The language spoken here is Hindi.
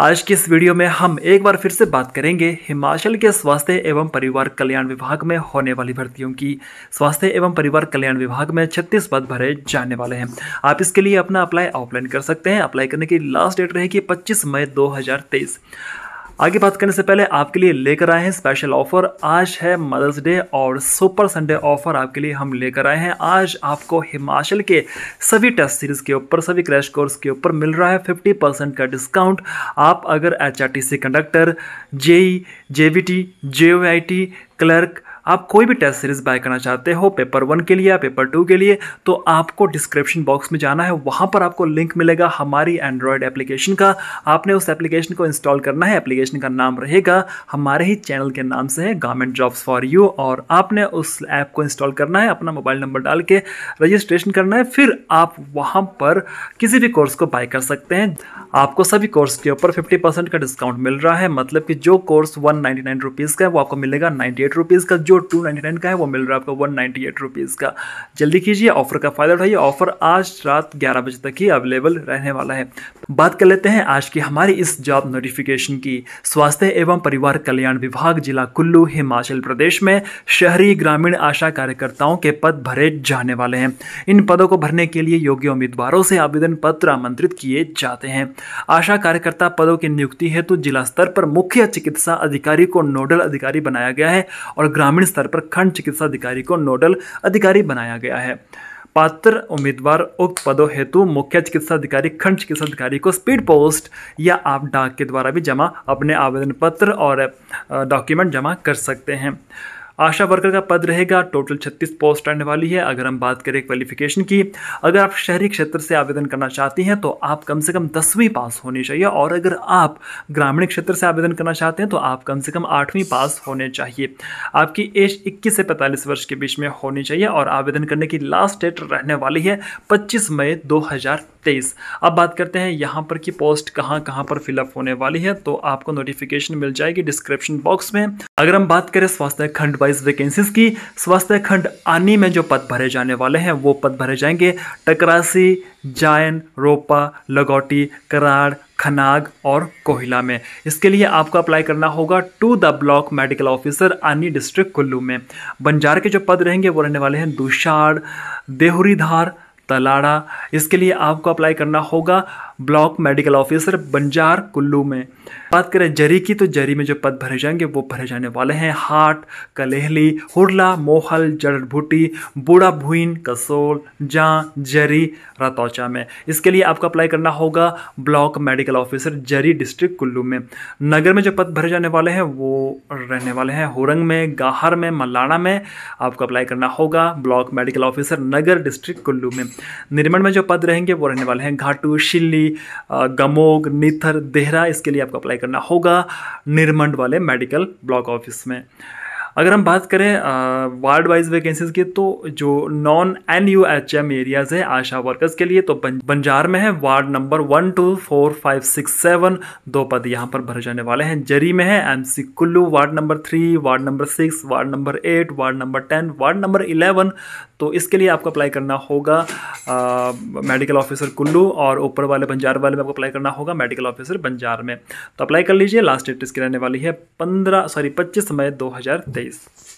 आज की इस वीडियो में हम एक बार फिर से बात करेंगे हिमाचल के स्वास्थ्य एवं परिवार कल्याण विभाग में होने वाली भर्तियों की स्वास्थ्य एवं परिवार कल्याण विभाग में 36 पद भरे जाने वाले हैं आप इसके लिए अपना अप्लाई ऑफलाइन कर सकते हैं अप्लाई करने की लास्ट डेट रहेगी 25 मई 2023 आगे बात करने से पहले आपके लिए लेकर आए हैं स्पेशल ऑफर आज है मदर्स डे और सुपर संडे ऑफर आपके लिए हम लेकर आए हैं आज आपको हिमाचल के सभी टेस्ट सीरीज के ऊपर सभी क्रैश कोर्स के ऊपर मिल रहा है 50 परसेंट का डिस्काउंट आप अगर H conductor JE JBT JOIT clerk आप कोई भी टेस्ट सीरीज़ बाय करना चाहते हो पेपर वन के लिए या पेपर टू के लिए तो आपको डिस्क्रिप्शन बॉक्स में जाना है वहाँ पर आपको लिंक मिलेगा हमारी एंड्रॉयड एप्लीकेशन का आपने उस एप्लीकेशन को इंस्टॉल करना है एप्लीकेशन का नाम रहेगा हमारे ही चैनल के नाम से है गवर्नमेंट जॉब्स फॉर यू और आपने उस ऐप को इंस्टॉल करना है अपना मोबाइल नंबर डाल के रजिस्ट्रेशन करना है फिर आप वहाँ पर किसी भी कोर्स को बाय कर सकते हैं आपको सभी कोर्स के ऊपर फिफ्टी का डिस्काउंट मिल रहा है मतलब कि जो कोर्स वन नाइन्टी का है वो आपको मिलेगा नाइन्टी एट का जो जो टू नाइन्टी नाइन का है वो मिल रहा है आपको वन नाइन्टी एट रुपीज़ का जल्दी कीजिए ऑफर का फ़ायदा उठाइए ऑफर आज रात ग्यारह बजे तक ही अवेलेबल रहने वाला है बात कर लेते हैं आज की हमारी इस जॉब नोटिफिकेशन की स्वास्थ्य एवं परिवार कल्याण विभाग जिला कुल्लू हिमाचल प्रदेश में शहरी ग्रामीण आशा कार्यकर्ताओं के पद भरे जाने वाले हैं इन पदों को भरने के लिए योग्य उम्मीदवारों से आवेदन पत्र आमंत्रित किए जाते हैं आशा कार्यकर्ता पदों की नियुक्ति हेतु जिला स्तर पर मुख्य चिकित्सा अधिकारी को नोडल अधिकारी बनाया गया है और ग्रामीण ग्रामीण स्तर पर खंड चिकित्सा अधिकारी को नोडल अधिकारी बनाया गया है पात्र उम्मीदवार उक्त पदों हेतु मुख्य चिकित्सा अधिकारी खंड चिकित्सा अधिकारी को स्पीड पोस्ट या आप डाक के द्वारा भी जमा अपने आवेदन पत्र और डॉक्यूमेंट जमा कर सकते हैं आशा वर्कर का पद रहेगा टोटल 36 पोस्ट आने वाली है अगर हम बात करें क्वालिफिकेशन की अगर आप शहरी क्षेत्र से आवेदन करना चाहती हैं तो आप कम से कम दसवीं पास होनी चाहिए और अगर आप ग्रामीण क्षेत्र से आवेदन करना चाहते हैं तो आप कम से कम आठवीं पास होने चाहिए आपकी एज इक्कीस से पैंतालीस वर्ष के बीच में होनी चाहिए और आवेदन करने की लास्ट डेट रहने वाली है पच्चीस मई दो तेईस अब बात करते हैं यहाँ पर कि पोस्ट कहाँ कहाँ पर फिलअप होने वाली है तो आपको नोटिफिकेशन मिल जाएगी डिस्क्रिप्शन बॉक्स में अगर हम बात करें स्वास्थ्य खंड वाइज वैकेंसीज की स्वास्थ्य खंड आनी में जो पद भरे जाने वाले हैं वो पद भरे जाएंगे टकरासी जायन रोपा लगौटी कराड़ खनाग और कोहिला में इसके लिए आपको अप्लाई करना होगा to the block medical officer Anni district Kullu में बंजार के जो पद रहेंगे वो रहने वाले हैं दुषाड़ देहरीधार तलाड़ा इसके लिए आपको अप्लाई करना होगा block medical officer Banjar Kullu में बात करें जरी की तो जरी में जो पद भरे जाएंगे वो भरे जाने वाले हैं हाट कलेहली हुरला मोहल जड़भूटी बूढ़ा भुइन कसोल जहाँ जरी रतौचा में इसके लिए आपको अप्लाई करना होगा block medical officer Jari district Kullu में नगर में जो पद भरे जाने वाले हैं वो रहने वाले हैं होरंग में गाहर में मलाना में आपको अप्लाई करना होगा block medical officer Naggar district Kullu में निर्मण में जो पद रहेंगे वो रहने वाले हैं घाटू शिल्ली गमोग नीथर देहरा इसके लिए आपको अप्लाई करना होगा निर्मंड वाले मेडिकल ब्लॉक ऑफिस में अगर हम बात करें वार्ड वाइज वैकेंसीज की तो जो non N U H M areas है आशा वर्कर्स के लिए तो बंजार में है ward number one two four five six seven दो पद यहाँ पर भरे जाने वाले हैं जरी में है M C Kullu ward number three ward number six ward number eight ward number ten ward number eleven तो इसके लिए आपको अप्लाई करना होगा मेडिकल ऑफिसर कुल्लू और ऊपर वाले बंजार वाले में आपको अप्लाई करना होगा मेडिकल ऑफिसर बंजार में तो अप्लाई कर लीजिए लास्ट डेट इसकी रहने वाली है पंद्रह सॉरी पच्चीस मई दो हज़ार please.